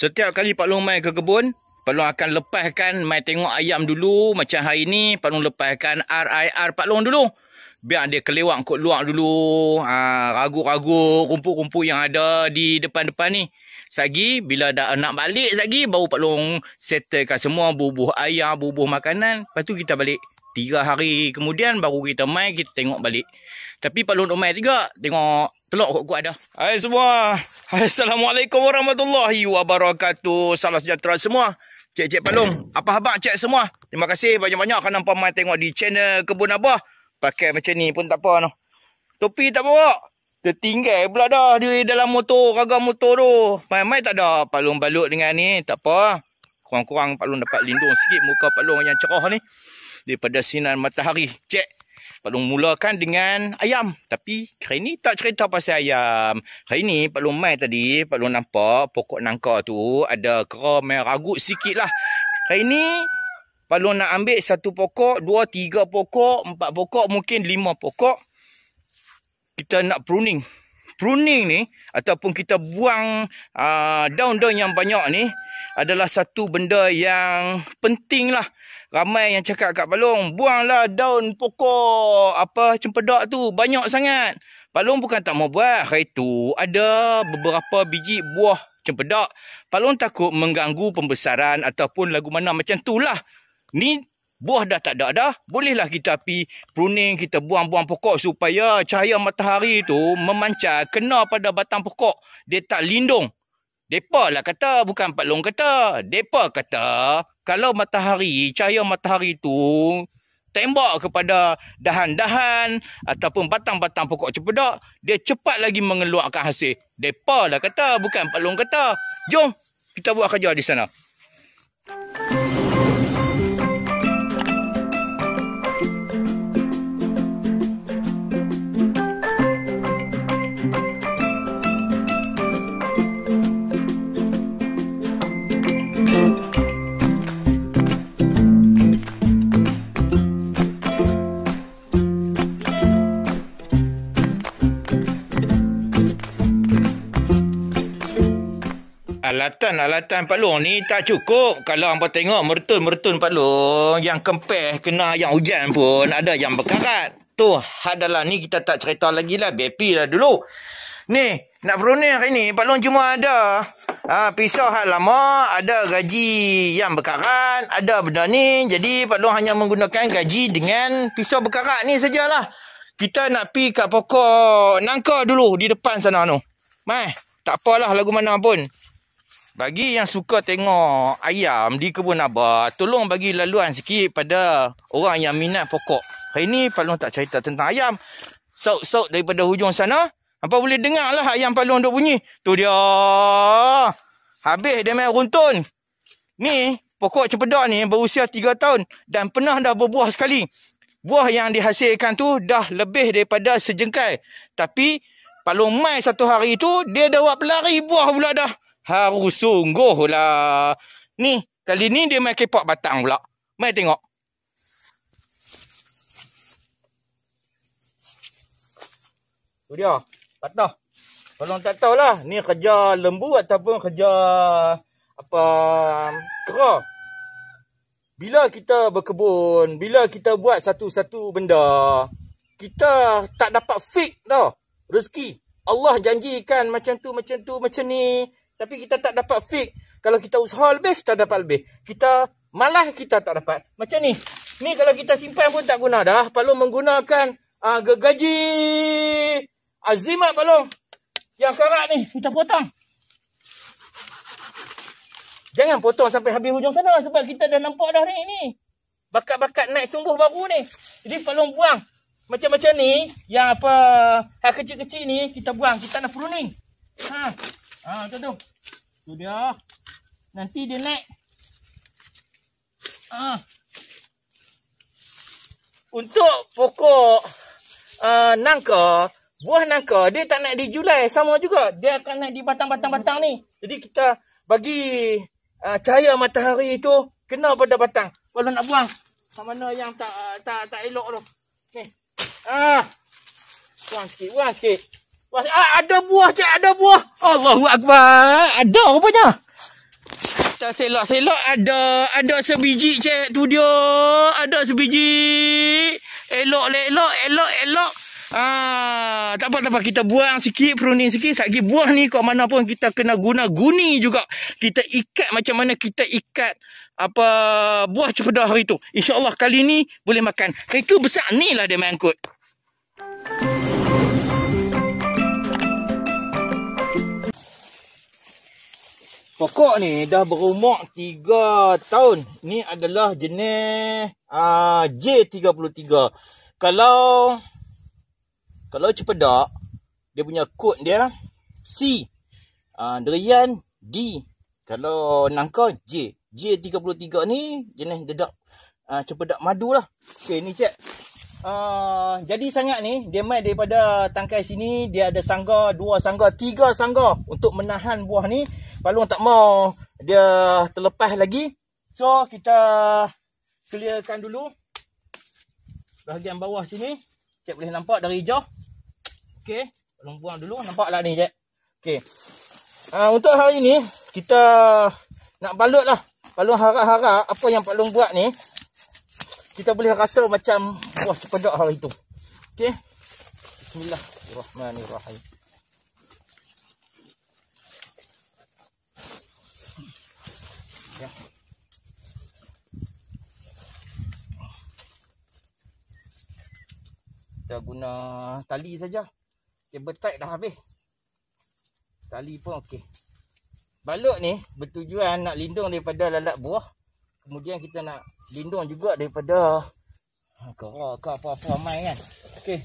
Setiap kali Pak Long mai ke kebun, Pak Long akan lepaskan mai tengok ayam dulu. Macam hari ni, Pak Long lepaskan RIR Pak Long dulu. Biar dia kelewat kot luar dulu. Ha, ragu-ragu rumput-rumput yang ada di depan-depan ni. Sagi, bila dah nak balik sagi, baru Pak Long settlekan semua bubuh ayam, bubuh makanan. Lepas tu kita balik. Tiga hari kemudian baru kita mai, kita tengok balik. Tapi Pak Long nak mai juga. Tengok telok kot-kot ada. Hai semua. Assalamualaikum warahmatullahi wabarakatuh. Salam sejahtera semua. Cik-cik Palung, apa khabar cik semua? Terima kasih banyak-banyak kerana -banyak. pemain tengok di channel Kebun Abah. Pakai macam ni pun tak apa noh. Topi tak bawa. Tertinggal pula dah di dalam motor, ragam motor tu. Main-main tak ada Palung balut dengan ni, tak apa. Kurang-kurang Palung dapat lindung sikit muka Palung yang cerah ni daripada sinar matahari. Cik Pak Long mulakan dengan ayam. Tapi hari ni tak cerita pasal ayam. Hari ni Pak Long mai tadi, Pak Long nampak pokok nangka tu ada kera mai ragut sikit lah. Hari ni Pak Long nak ambil satu pokok, dua, tiga pokok, empat pokok, mungkin lima pokok. Kita nak pruning. Pruning ni ataupun kita buang ah, daun-daun uh, yang banyak ni adalah satu benda yang penting lah. Ramai yang cakap kat Palung, buanglah daun pokok apa cempedak tu. Banyak sangat. Palung bukan tak mau buat. Hari tu ada beberapa biji buah cempedak. Palung takut mengganggu pembesaran ataupun lagu mana macam tu lah. Ni buah dah tak ada dah. Bolehlah kita pi pruning, kita buang-buang pokok supaya cahaya matahari tu memancar kena pada batang pokok. Dia tak lindung. Depa lah kata, bukan Pak Long kata. Depa kata, kalau matahari, cahaya matahari tu tembak kepada dahan-dahan ataupun batang-batang pokok cepedak, dia cepat lagi mengeluarkan hasil. Depa lah kata, bukan Pak Long kata. Jom, kita buat kerja di sana. Musik Alatan-alatan Pak Long ni tak cukup. Kalau hangpa tengok mertun-mertun Pak Long yang kempes kena yang hujan pun ada yang berkarat. Tu adalah ni kita tak cerita lagi lah. Bepi lah dulu. Ni, nak peruni hari ni Pak Long cuma ada ha, pisau hal lama, ada gaji yang berkarat, ada benda ni. Jadi Pak Long hanya menggunakan gaji dengan pisau berkarat ni sajalah. Kita nak pi kat pokok nangka dulu di depan sana tu. Mai, tak apalah lagu mana pun. Bagi yang suka tengok ayam di kebun abah, tolong bagi laluan sikit pada orang yang minat pokok. Hari ni Palung tak cerita tentang ayam. Sauk-sauk daripada hujung sana. Apa boleh dengar lah ayam Palung duk bunyi. Tu dia. Habis dia main runtun. Ni, pokok cempedak ni berusia 3 tahun dan pernah dah berbuah sekali. Buah yang dihasilkan tu dah lebih daripada sejengkai. Tapi, Palung mai satu hari tu, dia dah buat pelari buah pula dah. Harus sungguh lah. Ni, kali ni dia main kepak batang pula. Mari tengok. Tu dia. Patah. Kalau tak tahu lah. Ni kerja lembu ataupun kerja apa kera. Bila kita berkebun, bila kita buat satu-satu benda, kita tak dapat fake tau. Rezeki. Allah janjikan macam tu, macam tu, macam ni. Tapi kita tak dapat fake. Kalau kita usaha lebih, kita dapat lebih. Kita malah kita tak dapat. Macam ni. Ni kalau kita simpan pun tak guna dah. Palung menggunakan uh, ah, gergaji azimat palung. Yang karat ni. Kita potong. Jangan potong sampai habis hujung sana. Sebab kita dah nampak dah ni. ni. Bakat-bakat naik tumbuh baru ni. Jadi palung buang. Macam-macam ni, yang apa, hal kecil-kecil ni, kita buang. Kita nak pruning. Haa, haa, macam tu tu dia nanti dia naik ah untuk pokok uh, nangka buah nangka dia tak nak di Julai sama juga dia akan naik di batang-batang-batang ni jadi kita bagi uh, cahaya matahari itu kena pada batang kalau nak buang sama mana yang tak uh, tak tak elok tu ni ah buang sikit buang sikit Ah, ada buah cik, ada buah. Allahu akbar. Ada rupanya. Tak selok-selok ada ada sebiji cik tu dia. Ada sebiji. Elok elok elok elok. Ah, tak apa tak apa kita buang sikit pruning sikit lagi buah ni kau mana pun kita kena guna guni juga. Kita ikat macam mana kita ikat apa buah cempedah hari tu. Insya-Allah kali ni boleh makan. Hari tu besar ni lah dia mengangkut. Pokok ni dah berumur 3 tahun. Ni adalah jenis ah, J33. Kalau kalau cepedak, dia punya kod dia C. Ah, Derian D. Kalau nangka J. J33 ni jenis dedak ah, cepedak madu lah. Okay ni cek. Uh, jadi sangat ni Dia mai daripada tangkai sini Dia ada sangga Dua sangga Tiga sangga Untuk menahan buah ni Palung tak mau dia terlepas lagi. So kita clearkan dulu bahagian bawah sini. Cek boleh nampak dari hijau. Okey, palung buang dulu nampaklah ni cek. Okey. Uh, untuk hari ini kita nak lah. Palung harap-harap apa yang palung buat ni kita boleh rasa macam wah cepat dak hari tu. Okey. Bismillahirrahmanirrahim. ya. Kita guna tali saja. Kabel tight dah habis. Tali pun okey. Balut ni bertujuan nak lindung daripada lalat buah. Kemudian kita nak lindung juga daripada ha, kera ke apa-apa main kan. Okey.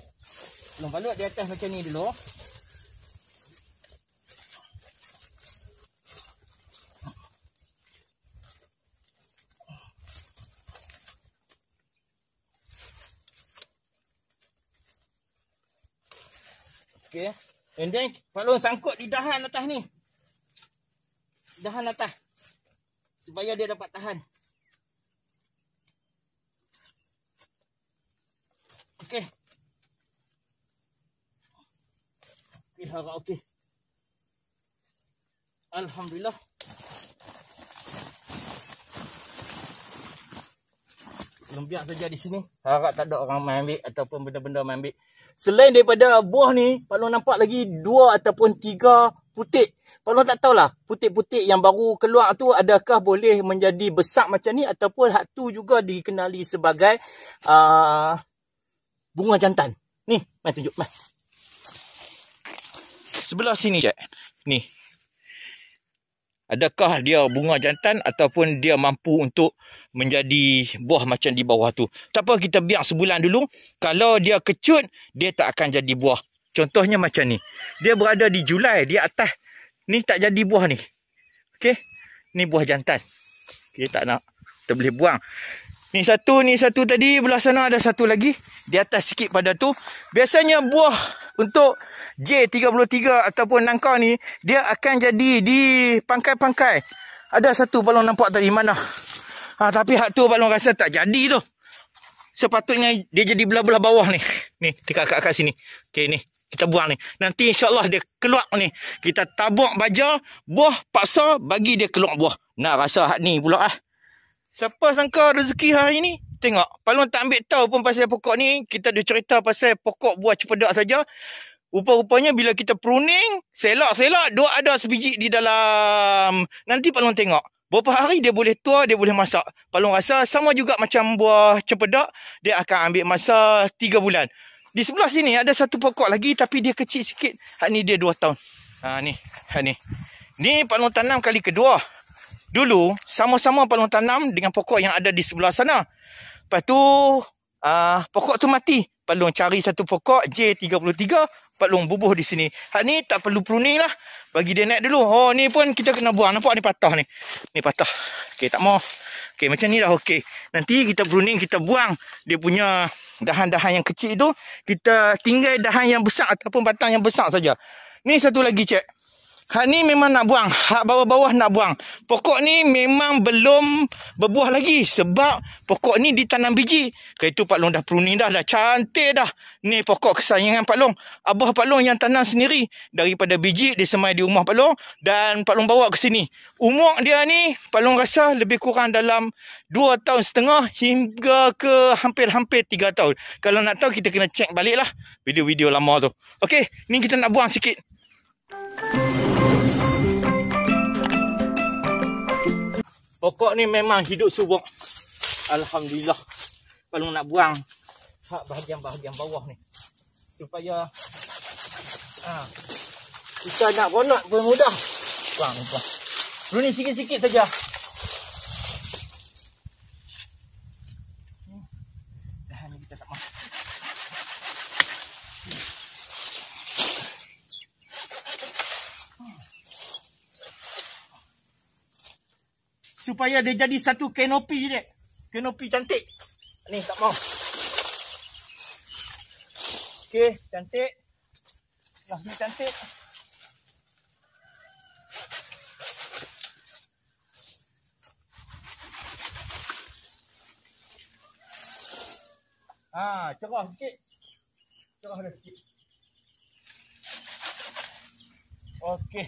Lom balut di atas macam ni dulu. Okey. Eh. And then kalau sangkut di dahan atas ni. Dahan atas. Supaya dia dapat tahan. Okey. Okey, harap okey. Alhamdulillah. Lembiak saja di sini. Harap tak ada orang main ambil ataupun benda-benda main ambil. Selain daripada buah ni, Pak Long nampak lagi dua ataupun tiga putik. Pak Long tak tahulah putik-putik yang baru keluar tu adakah boleh menjadi besar macam ni ataupun hak tu juga dikenali sebagai uh, bunga jantan. Ni, mai tunjuk. Mai. Sebelah sini, Cik. Ni. Adakah dia bunga jantan ataupun dia mampu untuk menjadi buah macam di bawah tu. Tak apa kita biar sebulan dulu. Kalau dia kecut, dia tak akan jadi buah. Contohnya macam ni. Dia berada di Julai, di atas. Ni tak jadi buah ni. Okey. Ni buah jantan. Kita tak nak. Kita boleh buang. Ni satu, ni satu tadi. Belah sana ada satu lagi. Di atas sikit pada tu. Biasanya buah untuk J33 ataupun nangka ni. Dia akan jadi di pangkai-pangkai. Ada satu balon nampak tadi. Mana? Ha, tapi hak tu Abang Long rasa tak jadi tu. Sepatutnya dia jadi belah-belah bawah ni. Ni, dekat kat sini. Okey, ni. Kita buang ni. Nanti insyaAllah dia keluar ni. Kita tabuk baja. Buah paksa bagi dia keluar buah. Nak rasa hak ni pula lah. Siapa sangka rezeki hari ni? Tengok. Long tak ambil tahu pun pasal pokok ni. Kita ada cerita pasal pokok buah cepedak saja. Rupa-rupanya bila kita pruning, selak-selak, dua ada sebiji di dalam. Nanti Pak Long tengok. Berapa hari dia boleh tua, dia boleh masak. Kalau rasa sama juga macam buah cempedak, dia akan ambil masa 3 bulan. Di sebelah sini ada satu pokok lagi tapi dia kecil sikit. Hak ni dia 2 tahun. Ha ni, hak ni. Ni Pak tanam kali kedua. Dulu sama-sama Pak tanam dengan pokok yang ada di sebelah sana. Lepas tu uh, pokok tu mati. Pak cari satu pokok J33. Pak Long bubuh di sini. Hak ni tak perlu pruning lah. Bagi dia naik dulu. Oh ni pun kita kena buang. Nampak ni patah ni. Ni patah. Okey tak mau. Okey macam ni dah okey. Nanti kita pruning kita buang. Dia punya dahan-dahan yang kecil tu. Kita tinggal dahan yang besar ataupun batang yang besar saja. Ni satu lagi cek. Hak ni memang nak buang. Hak bawah-bawah nak buang. Pokok ni memang belum berbuah lagi. Sebab pokok ni ditanam biji. Kali tu Pak Long dah pruning dah. Dah cantik dah. Ni pokok kesayangan Pak Long. Abah Pak Long yang tanam sendiri. Daripada biji dia semai di rumah Pak Long. Dan Pak Long bawa ke sini. Umur dia ni Pak Long rasa lebih kurang dalam 2 tahun setengah. Hingga ke hampir-hampir 3 tahun. Kalau nak tahu kita kena check balik lah. Video-video lama tu. Okay. Ni kita nak buang sikit. Pokok ni memang hidup subuk. Alhamdulillah. Kalau nak buang hak bahagian-bahagian bawah ni. Supaya ha, kita nak ronok pun mudah. Buang, buang. Runi sikit-sikit saja. supaya dia jadi satu kanopi dia. Kanopi cantik. Ni tak mau. Okey, cantik. Lah ni cantik. Ha, cerah sikit. Cerah dah sikit. Okey.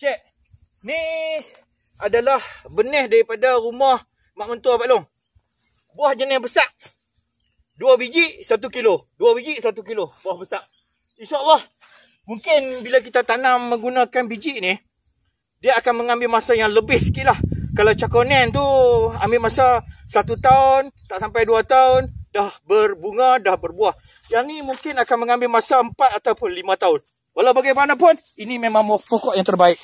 Cek. Ni adalah benih daripada rumah mak mentua Pak Long. Buah jenis besar. Dua biji, satu kilo. Dua biji, satu kilo. Buah besar. InsyaAllah. Mungkin bila kita tanam menggunakan biji ni. Dia akan mengambil masa yang lebih sikit lah. Kalau cakonen tu ambil masa satu tahun. Tak sampai dua tahun. Dah berbunga, dah berbuah. Yang ni mungkin akan mengambil masa empat ataupun lima tahun. Walau bagaimanapun, ini memang pokok yang terbaik.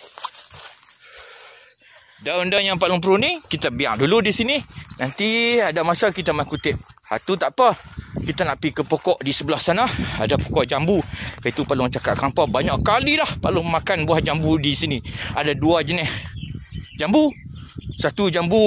Daun-daun yang lumpur ni kita biar dulu di sini. Nanti ada masa kita mai kutip. Ha tak apa. Kita nak pergi ke pokok di sebelah sana. Ada pokok jambu. Itu Pak Long cakap kampar banyak kali lah Pak Long makan buah jambu di sini. Ada dua jenis. Jambu. Satu jambu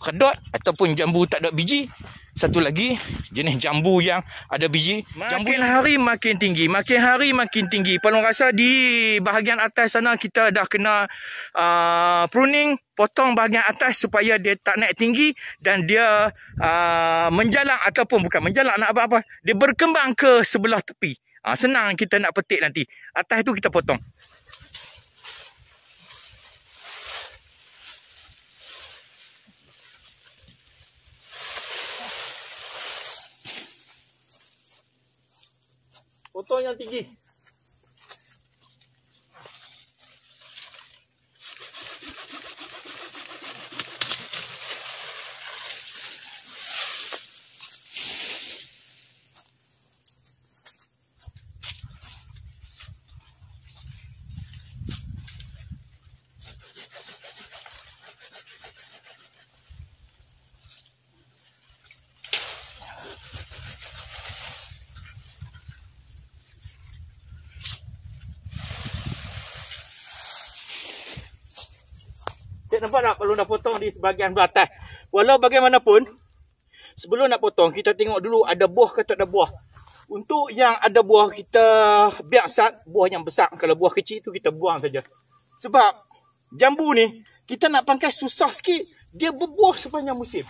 kedot ataupun jambu tak ada biji. Satu lagi jenis jambu yang ada biji. Makin jambu yang... hari makin tinggi, makin hari makin tinggi. Palung rasa di bahagian atas sana kita dah kena uh, pruning, potong bahagian atas supaya dia tak naik tinggi dan dia uh, menjalak ataupun bukan menjalak nak apa-apa. Dia berkembang ke sebelah tepi. Uh, senang kita nak petik nanti. Atas tu kita potong. Potong yang tinggi. Cik nampak tak kalau nak potong di sebahagian belakang. Walau bagaimanapun sebelum nak potong kita tengok dulu ada buah ke tak ada buah. Untuk yang ada buah kita biar sat buah yang besar. Kalau buah kecil tu kita buang saja. Sebab jambu ni kita nak pangkas susah sikit dia berbuah sepanjang musim.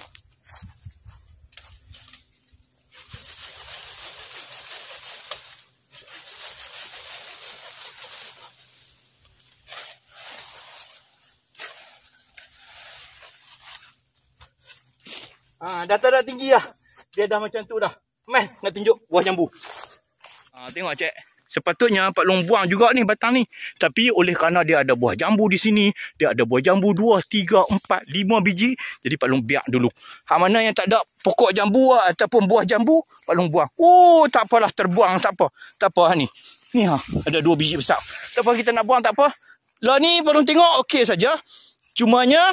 Ha, dah tak ada tinggi lah. Dia dah macam tu dah. Meh, nak tunjuk buah jambu. Ha, tengok cek. Sepatutnya Pak Long buang juga ni batang ni. Tapi oleh kerana dia ada buah jambu di sini. Dia ada buah jambu 2, 3, 4, 5 biji. Jadi Pak Long biak dulu. Hak mana yang tak ada pokok jambu lah, ataupun buah jambu. Pak Long buang. Oh tak apalah terbuang tak apa. Tak apa ha, ni. Ni ha ada dua biji besar. Tak apa kita nak buang tak apa. Lah ni Pak Long tengok okey saja. Cumanya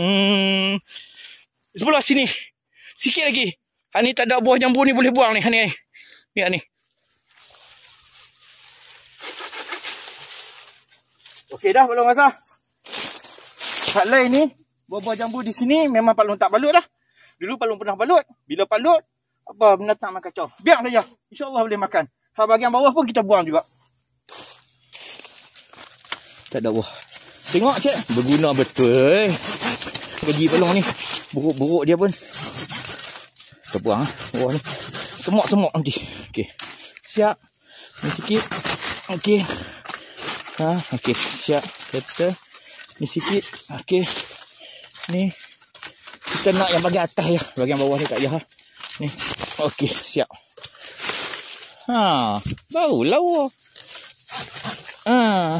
hmm, sebelah sini Sikit lagi. Ha ni tak ada buah jambu ni boleh buang ni. Ha ni. Ni ni. Okey dah belum rasa. Pak Lai ni buah-buah jambu di sini memang Pak Long tak balut dah. Dulu Pak Long pernah balut. Bila palut apa benda tak makan kacau. Biar saja. InsyaAllah boleh makan. Ha bahagian bawah pun kita buang juga. Tak ada buah. Tengok cik. Berguna betul. Eh. Gaji Pak Long ni. Buruk-buruk dia pun. Terbuang eh? Bawah ni Semok-semok nanti Okey Siap Ni sikit Okey ha, Okey Siap Kereta Ni sikit Okey Ni Kita nak yang bagian atas ya Bagian bawah ni kat ya Ni Okey Siap Ha, bau lawa. Ha.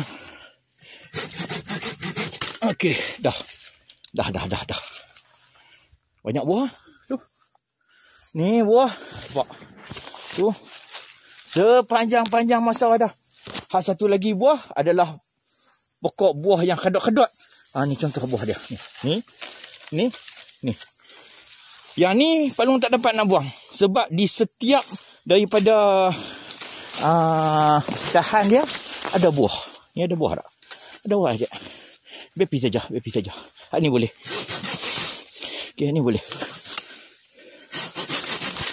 Okey, dah. Dah dah dah dah. Banyak buah. Ha? Ni buah. Nampak. Tu. Sepanjang-panjang masa ada. Hak satu lagi buah adalah pokok buah yang kedok-kedok. Ha ni contoh buah dia. Ni. Ni. Ni. ni. Yang ni palung tak dapat nak buang. Sebab di setiap daripada uh, dia ada buah. Ni ada buah tak? Ada buah sekejap. Bepi saja, bepi saja. Ha ni boleh. Okey, ni boleh.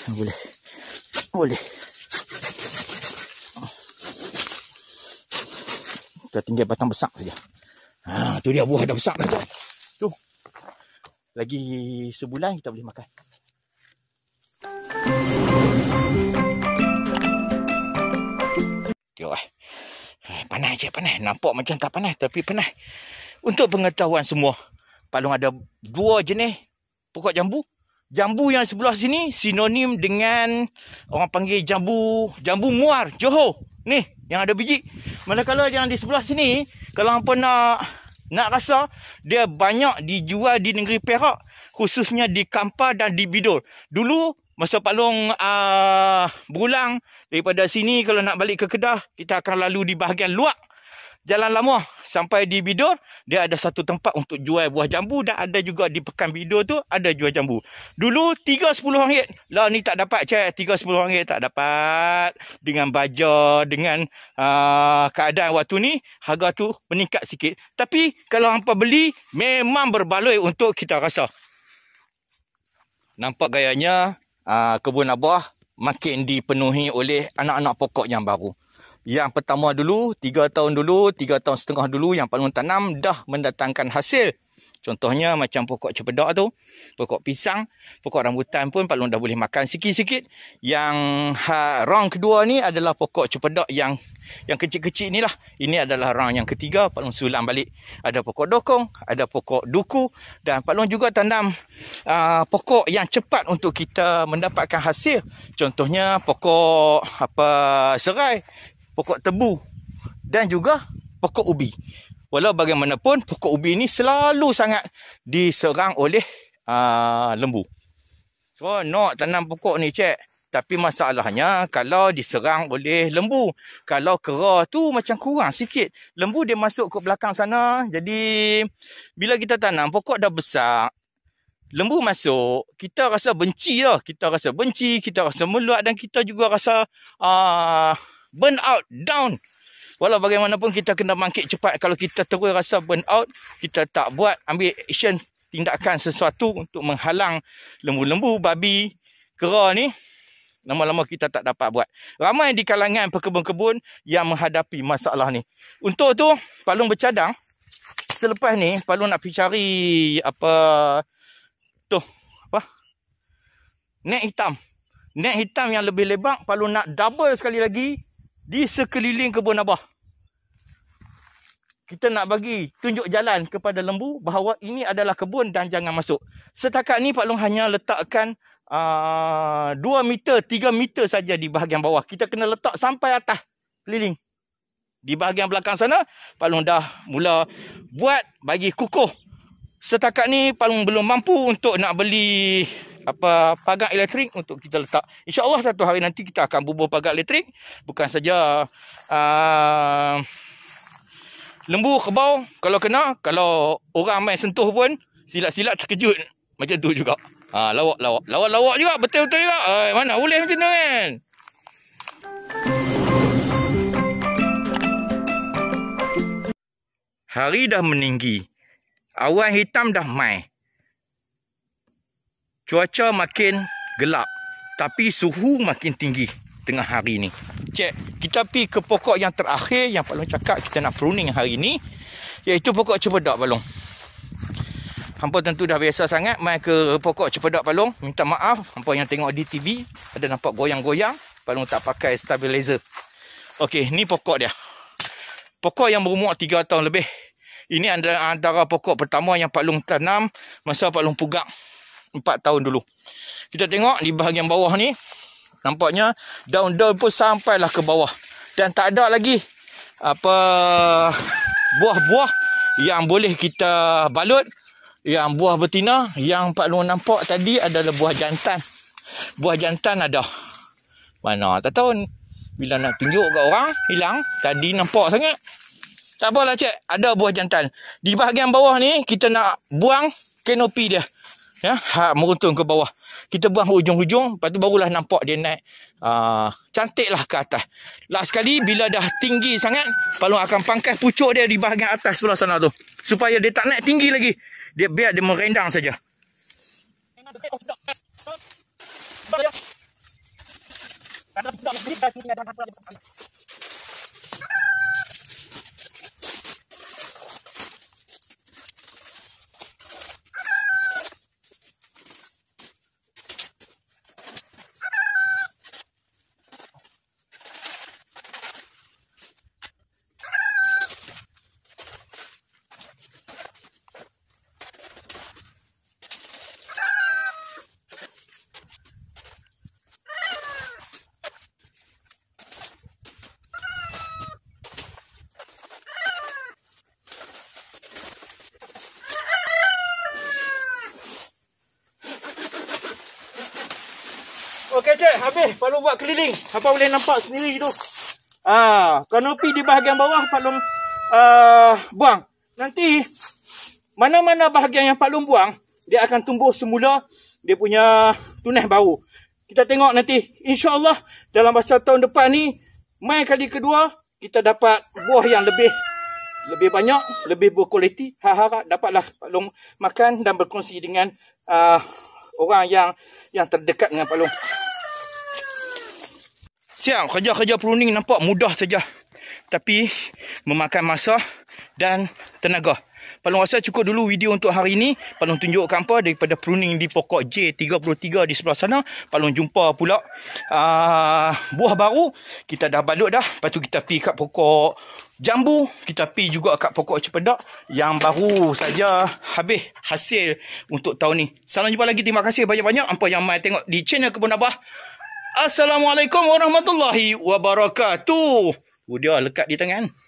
Boleh. Boleh. Kita tinggal batang besar saja. Ha, tu dia buah dah besar dah tu. Tu. Lagi sebulan kita boleh makan. Tengok eh. eh panas je panas. Nampak macam tak panas tapi panas. Untuk pengetahuan semua. Palung ada dua jenis pokok jambu. Jambu yang sebelah sini sinonim dengan orang panggil jambu, jambu muar, Johor. Ni yang ada biji. Manakala yang di sebelah sini, kalau hangpa nak nak rasa, dia banyak dijual di negeri Perak, khususnya di Kampar dan di Bidor. Dulu masa Pak Long uh, berulang daripada sini kalau nak balik ke Kedah, kita akan lalu di bahagian luar Jalan Lama sampai di Bidor, dia ada satu tempat untuk jual buah jambu dan ada juga di Pekan Bidor tu ada jual jambu. Dulu RM3.10. Lah ni tak dapat cek RM3.10 tak dapat dengan baja dengan uh, keadaan waktu ni harga tu meningkat sikit. Tapi kalau hangpa beli memang berbaloi untuk kita rasa. Nampak gayanya uh, kebun abah makin dipenuhi oleh anak-anak pokok yang baru. Yang pertama dulu, tiga tahun dulu, tiga tahun setengah dulu yang paling tanam dah mendatangkan hasil. Contohnya macam pokok cepedak tu, pokok pisang, pokok rambutan pun paling dah boleh makan sikit-sikit. Yang ha, round kedua ni adalah pokok cepedak yang yang kecil-kecil ni lah. Ini adalah rang yang ketiga, paling sulam balik. Ada pokok dokong, ada pokok duku dan paling juga tanam uh, pokok yang cepat untuk kita mendapatkan hasil. Contohnya pokok apa serai pokok tebu dan juga pokok ubi. Walau bagaimanapun pokok ubi ini selalu sangat diserang oleh uh, lembu. So nak tanam pokok ni cek. Tapi masalahnya kalau diserang oleh lembu. Kalau kera tu macam kurang sikit. Lembu dia masuk ke belakang sana. Jadi bila kita tanam pokok dah besar. Lembu masuk. Kita rasa benci lah. Kita rasa benci. Kita rasa meluat. Dan kita juga rasa... Uh, burn out, down. Walau bagaimanapun kita kena bangkit cepat. Kalau kita terus rasa burn out, kita tak buat ambil action tindakan sesuatu untuk menghalang lembu-lembu, babi, kera ni. Lama-lama kita tak dapat buat. Ramai di kalangan pekebun-kebun yang menghadapi masalah ni. Untuk tu, Palung bercadang. Selepas ni, Palung nak pergi cari apa... Tu, apa? Net hitam. Net hitam yang lebih lebar, Palung nak double sekali lagi di sekeliling kebun abah. Kita nak bagi tunjuk jalan kepada lembu bahawa ini adalah kebun dan jangan masuk. Setakat ni Pak Long hanya letakkan uh, ah, 2 meter, 3 meter saja di bahagian bawah. Kita kena letak sampai atas keliling. Di bahagian belakang sana, Pak Long dah mula buat bagi kukuh. Setakat ni Pak Long belum mampu untuk nak beli apa pagar elektrik untuk kita letak. Insya Allah satu hari nanti kita akan bubuh pagar elektrik. Bukan saja ah, lembu kebau kalau kena. Kalau orang main sentuh pun silat-silat terkejut. Macam tu juga. Lawak-lawak. Ah, Lawak-lawak juga. Betul-betul juga. Ay, ah, mana boleh macam tu kan? Hari dah meninggi. Awan hitam dah mai cuaca makin gelap tapi suhu makin tinggi tengah hari ni. Cek, kita pi ke pokok yang terakhir yang Pak Long cakap kita nak pruning hari ni iaitu pokok cepedak Pak Long. Hampa tentu dah biasa sangat mai ke pokok cepedak Pak Long. Minta maaf hampa yang tengok di TV ada nampak goyang-goyang. Pak Long tak pakai stabilizer. Okey, ni pokok dia. Pokok yang berumur 3 tahun lebih. Ini antara, antara pokok pertama yang Pak Long tanam masa Pak Long pugak. 4 tahun dulu. Kita tengok di bahagian bawah ni. Nampaknya daun-daun pun sampailah ke bawah. Dan tak ada lagi apa buah-buah yang boleh kita balut. Yang buah betina yang Pak Long nampak tadi adalah buah jantan. Buah jantan ada. Mana tak tahu bila nak tunjuk kat orang hilang. Tadi nampak sangat. Tak apalah cik, ada buah jantan. Di bahagian bawah ni kita nak buang kanopi dia ya ha, meruntun ke bawah kita buang hujung-hujung lepas tu barulah nampak dia naik uh, cantiklah ke atas last sekali bila dah tinggi sangat palu akan pangkas pucuk dia di bahagian atas sebelah sana tu supaya dia tak naik tinggi lagi dia biar dia merendang saja kecek habis Palu buat keliling Apa boleh nampak sendiri tu Ah, Kanopi di bahagian bawah Pak Long uh, buang Nanti Mana-mana bahagian yang Pak Long buang Dia akan tumbuh semula Dia punya tunas baru Kita tengok nanti InsyaAllah dalam masa tahun depan ni Mai kali kedua Kita dapat buah yang lebih Lebih banyak Lebih berkualiti Harap-harap dapatlah Pak Long makan Dan berkongsi dengan uh, Orang yang yang terdekat dengan Pak Long siap kerja-kerja pruning nampak mudah saja tapi memakan masa dan tenaga Paling rasa cukup dulu video untuk hari ini Paling tunjuk kampa daripada pruning di pokok J33 di sebelah sana Paling jumpa pula uh, buah baru Kita dah balut dah Lepas tu kita pergi kat pokok jambu Kita pergi juga kat pokok cepedak Yang baru saja habis hasil untuk tahun ni Salam jumpa lagi, terima kasih banyak-banyak Apa yang mai tengok di channel Kebun Abah Assalamualaikum warahmatullahi wabarakatuh. Oh, dia lekat di tangan.